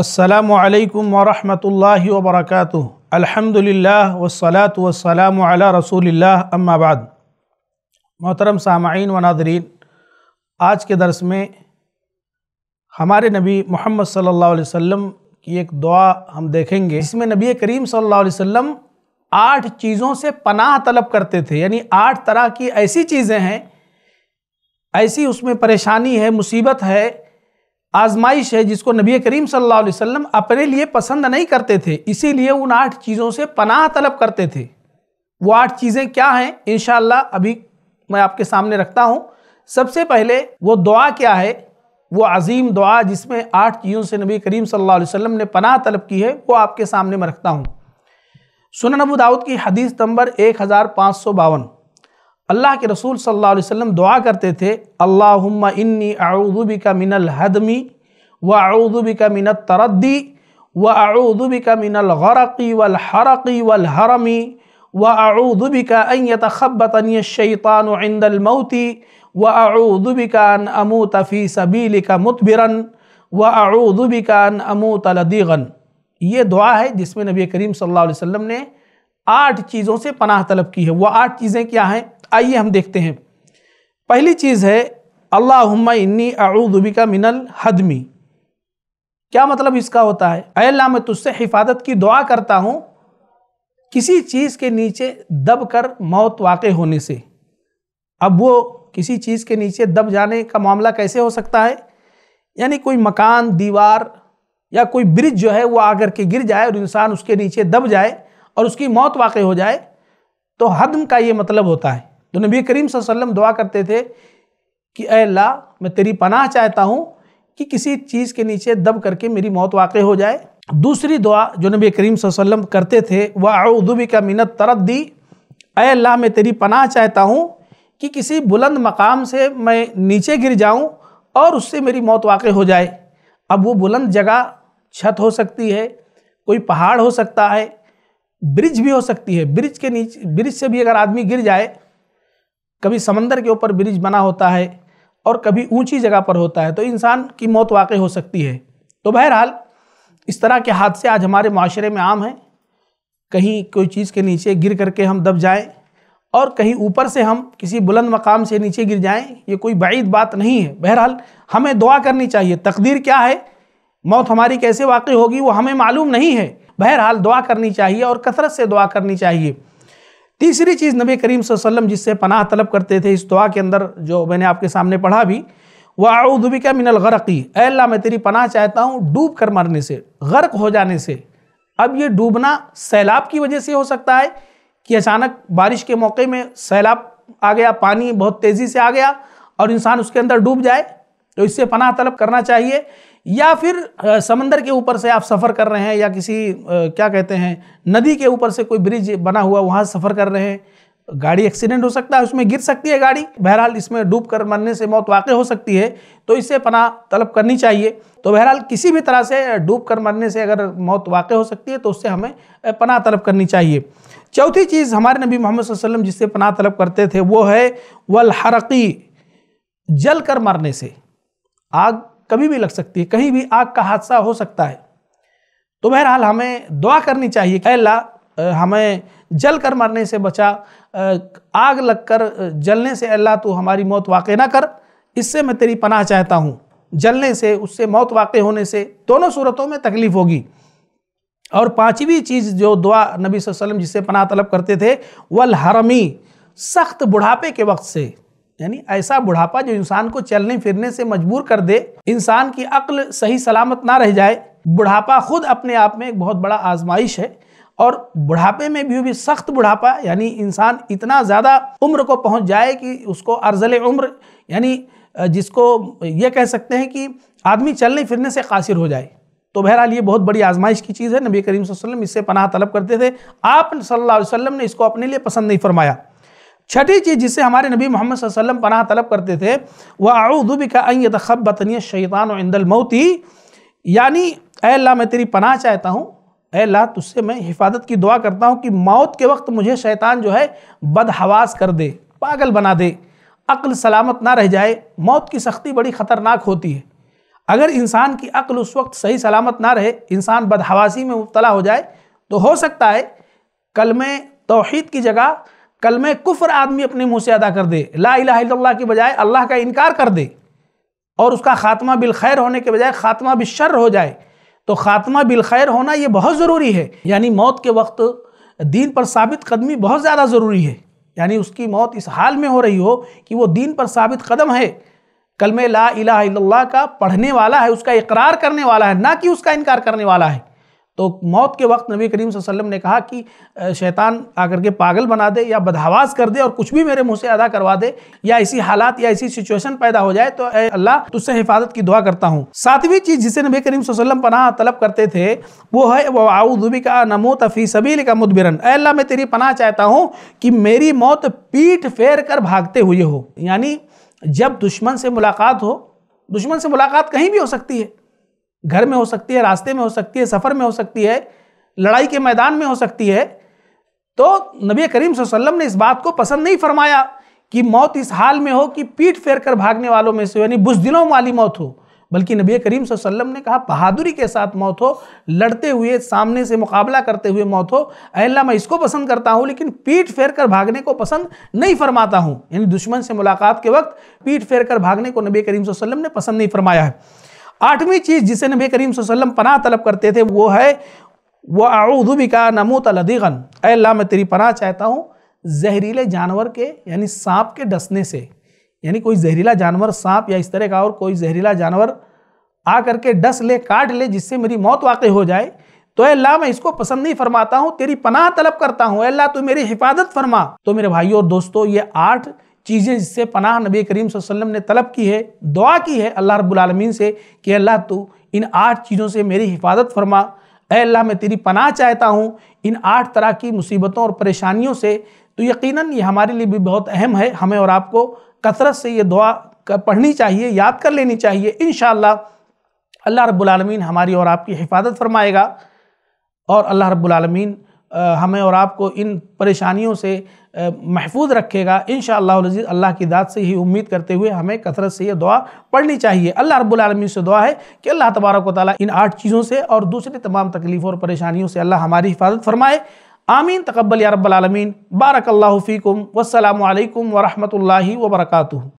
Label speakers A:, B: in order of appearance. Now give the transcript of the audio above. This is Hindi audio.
A: असलकम वरहमल वबरक अलहमदिल्ला वसलात वसलाम रसूल अम्माबाद मोहतरम सामाइन व नादरीन आज के दरस में हमारे नबी मोहम्मद सल्लल्लाहु अलैहि वसल्लम की एक दुआ हम देखेंगे इसमें नबी करीम सल्लल्लाहु अलैहि वसल्लम आठ चीज़ों से पनाह तलब करते थे यानी आठ तरह की ऐसी चीज़ें हैं ऐसी उसमें परेशानी है मुसीबत है आजमाइश है जिसको नबी करीम सल्लल्लाहु अलैहि वसल्लम अपने लिए पसंद नहीं करते थे इसीलिए उन आठ चीज़ों से पनाह तलब करते थे वो आठ चीज़ें क्या हैं इन अभी मैं आपके सामने रखता हूँ सबसे पहले वो दुआ क्या है वो अजीम दुआ जिसमें आठ चीज़ों से नबी करीम सल्लल्लाहु अलैहि वसल्लम ने पनाह तलब की है वो आपके सामने मैं रखता हूँ सुन अबू दाऊद की हदीस नंबर एक हज़ार पाँच सौ बावन अल्लाह के रसूल सल्लल्लाहु अलैहि वसल्लम दुआ करते थे अल्लाहुम्मा इन्नी आऊदुबी का मिनल हदमी व आऊदुबी का मिनत तरद्दी व आऊदुबी का मिनल गरक़ी वल हरक़ी वल हरमी व आऊदुबी का अयत खब्बतनी शैतान इंदल मऊती व आऊदुबी का अन अमू तफ़ी सबील का मुतबिरन व आऊदुबी का अन अमू तलदीगन ये दुआ है जिसमें नबी करीम सल्लल्लाहु अलैहि वसल्लम ने आठ चीज़ों से पनाह तलब की है वह आठ चीज़ें क्या हैं आइए हम देखते हैं पहली चीज़ है अल्लाह इन्नी का मिनल हदमी क्या मतलब इसका होता है अल्लाह मैं तुझसे हिफाजत की दुआ करता हूँ किसी चीज़ के नीचे दब कर मौत वाक़ होने से अब वो किसी चीज़ के नीचे दब जाने का मामला कैसे हो सकता है यानी कोई मकान दीवार या कोई ब्रिज जो है वो आकर के गिर जाए और इंसान उसके नीचे दब जाए और उसकी मौत वाक़ हो जाए तो हदम का ये मतलब होता है तो नबी करीम वसल्लम दुआ करते थे कि अल्लाह मैं तेरी पनाह चाहता हूँ कि किसी चीज़ के नीचे दब करके मेरी मौत वाक़ हो जाए दूसरी दुआ जो नबी करीम वसल्लम करते थे वह आउदुबी का मिनत तरत दी अल्लाह मैं तेरी पनाह चाहता हूँ कि किसी बुलंद मकाम से मैं नीचे गिर जाऊँ और उससे मेरी मौत वाक़ हो जाए अब वो बुलंद जगह छत हो सकती है कोई पहाड़ हो सकता है ब्रिज भी हो सकती है ब्रिज के नीचे ब्रिज से भी अगर आदमी गिर जाए कभी समंदर के ऊपर ब्रिज बना होता है और कभी ऊंची जगह पर होता है तो इंसान की मौत वाकई हो सकती है तो बहरहाल इस तरह के हादसे आज हमारे माशरे में आम हैं कहीं कोई चीज़ के नीचे गिर करके हम दब जाएं और कहीं ऊपर से हम किसी बुलंद मकाम से नीचे गिर जाएं ये कोई बाईद बात नहीं है बहरहाल हमें दुआ करनी चाहिए तकदीर क्या है मौत हमारी कैसे वाकई होगी वो हमें मालूम नहीं है बहरहाल दुआ करनी चाहिए और कसरत से दुआ करनी चाहिए तीसरी चीज़ नबी करीम वसल्लम जिससे पनाह तलब करते थे इस दुआ के अंदर जो मैंने आपके सामने पढ़ा भी वाऊदुबी का मिनल गरक़ी अल्लाह मैं तेरी पनाह चाहता हूँ डूब कर मरने से गर्क हो जाने से अब ये डूबना सैलाब की वजह से हो सकता है कि अचानक बारिश के मौके में सैलाब आ गया पानी बहुत तेज़ी से आ गया और इंसान उसके अंदर डूब जाए तो इससे पनाह तलब करना चाहिए या फिर समंदर के ऊपर से आप सफ़र कर रहे हैं या किसी क्या कहते हैं नदी के ऊपर से कोई ब्रिज बना हुआ वहाँ सफ़र कर रहे हैं गाड़ी एक्सीडेंट हो सकता है उसमें गिर सकती है गाड़ी बहरहाल इसमें डूब कर मरने से मौत वाक़ हो सकती है तो इससे पना तलब करनी चाहिए तो बहरहाल किसी भी तरह से डूब कर मरने से अगर मौत वाक़ हो सकती है तो उससे हमें पना तलब करनी चाहिए चौथी चीज़ हमारे नबी मोहम्मद वसलम जिससे पना तलब करते थे वो है वलहरक़ी जल कर मरने से आग कभी भी लग सकती है कहीं भी आग का हादसा हो सकता है तो बहरहाल हमें दुआ करनी चाहिए अल्लाह हमें जल कर मरने से बचा आग लगकर जलने से अल्लाह तू हमारी मौत वाक़ ना कर इससे मैं तेरी पनाह चाहता हूँ जलने से उससे मौत वाक़ होने से दोनों सूरतों में तकलीफ़ होगी और पांचवी चीज़ जो दुआ नबी वसल्लम जिससे पनाह तलब करते थे वल हरमी सख्त बुढ़ापे के वक्त से यानी ऐसा बुढ़ापा जो इंसान को चलने फिरने से मजबूर कर दे इंसान की अक्ल सही सलामत ना रह जाए बुढ़ापा खुद अपने आप में एक बहुत बड़ा आजमाइश है और बुढ़ापे में भी भी सख्त बुढ़ापा यानी इंसान इतना ज़्यादा उम्र को पहुंच जाए कि उसको अर्जल उम्र यानी जिसको ये कह सकते हैं कि आदमी चलने फिरने से कासिर हो जाए तो बहरहाल ये बहुत बड़ी आजमाइश की चीज़ है नबी करीम वसल्लम इससे पनाह तलब करते थे आप सल्लल्लाहु अलैहि वसल्लम ने इसको अपने लिए पसंद नहीं फरमाया छठी चीज़ जिससे हमारे नबी मोहम्मद वसल्लम पनाह तलब करते थे वह आऊदुबी का अन तखब बतनी शैतान इंदल मौती यानी अल्लाह मैं तेरी पनाह चाहता हूँ अल्लाह तुझसे मैं हिफाजत की दुआ करता हूँ कि मौत के वक्त मुझे शैतान जो है बदहवास कर दे पागल बना दे अक्ल सलामत ना रह जाए मौत की सख्ती बड़ी ख़तरनाक होती है अगर इंसान की अक्ल उस वक्त सही सलामत ना रहे इंसान बदहवासी में मुबतला हो जाए तो हो सकता है कल में तोहद की जगह कल में कुफर आदमी अपने मुंह से अदा कर दे ला इला के बजाय अल्लाह का इनकार कर दे और उसका ख़ात्मा बिल खैर होने के बजाय ख़ात्मा बिल शर हो जाए तो ख़ात्मा बिल खैर होना ये बहुत ज़रूरी है यानी मौत के वक्त दीन पर साबित कदमी बहुत ज़्यादा ज़रूरी है यानी उसकी मौत इस हाल में हो रही हो कि वो दीन पर साबित कदम है कलम ला इला का पढ़ने वाला है उसका इकरार करने वाला है ना कि उसका इनकार करने वाला है तो मौत के वक्त नबी करीम वसल्लम ने कहा कि शैतान आकर के पागल बना दे या बदहावास कर दे और कुछ भी मेरे मुंह से अदा करवा दे या इसी हालात या इसी सिचुएशन पैदा हो जाए तो अल्लाह तुझसे हिफाजत की दुआ करता हूँ सातवीं चीज़ जिसे नबी करीम वसल्लम पनाह तलब करते थे वो है वाउदुबी का नमो तफ़ी सबील का मुदबिरन अल्लाह मैं तेरी पनाह चाहता हूँ कि मेरी मौत पीठ फेर कर भागते हुए हो यानी जब दुश्मन से मुलाकात हो दुश्मन से मुलाकात कहीं भी हो सकती है घर में हो सकती है रास्ते में हो सकती है सफ़र में हो सकती है लड़ाई के मैदान में हो सकती है तो नबी करीम वसल्लम ने इस बात को पसंद नहीं फरमाया कि मौत इस हाल में हो कि पीठ फेर कर भागने वालों में से यानी बुजदिलों वाली मौत हो बल्कि नबी करीम वसल्लम ने कहा बहादुरी के साथ मौत हो लड़ते हुए सामने से मुकाबला करते हुए मौत हो अल्लाह मैं इसको पसंद करता हूँ लेकिन पीठ फेर कर भागने को पसंद नहीं फरमाता हूँ यानी दुश्मन से मुलाकात के वक्त पीठ फेर कर भागने को नबी करीम वसल्लम ने पसंद नहीं फरमाया है आठवीं चीज़ जिसे नबी करीम वसल्लम पनाह तलब करते थे वो है वह आउदुबी का नमो तलदीगन अल्लाह मैं तेरी पनाह चाहता हूँ जहरीले जानवर के यानी सांप के डसने से यानी कोई जहरीला जानवर सांप या इस तरह का और कोई जहरीला जानवर आ करके डस ले काट ले जिससे मेरी मौत वाकई हो जाए तो अल्लाह मैं इसको पसंद नहीं फरमाता हूँ तेरी पनाह तलब करता हूँ अल्लाह तू मेरी हिफाजत फरमा तो मेरे भाइयों और दोस्तों ये आठ चीज़ें जिससे पनाह नबी करीम वसल्लम ने तलब की है दुआ की है अल्लाह रब्बुल से कि अल्लाह तू इन आठ चीज़ों से मेरी हिफाजत फरमा ए अल्लाह मैं तेरी पनाह चाहता हूँ इन आठ तरह की मुसीबतों और परेशानियों से तो यकीनन ये हमारे लिए भी बहुत अहम है हमें और आपको कसरत से ये दुआ पढ़नी चाहिए याद कर लेनी चाहिए इन अल्लाह रब्बुल हमारी और आपकी हिफाजत फरमाएगा और अल्लाह रब्बुल हमें और आपको इन परेशानियों से महफूज रखेगा इन शजीज़ अल्लाह की दाद से ही उम्मीद करते हुए हमें कसरत से ये दुआ पढ़नी चाहिए अल्लाह रबालमी से दुआ है कि अल्लाह तबारक ताली इन आठ चीज़ों से और दूसरी तमाम तकलीफ़ों और परेशानियों से अल्लाह हमारी हिफाजत फरमाए आमीन तकबल या रब्बालमीन बारक फ़ीकम वसलम वरहमल वर्का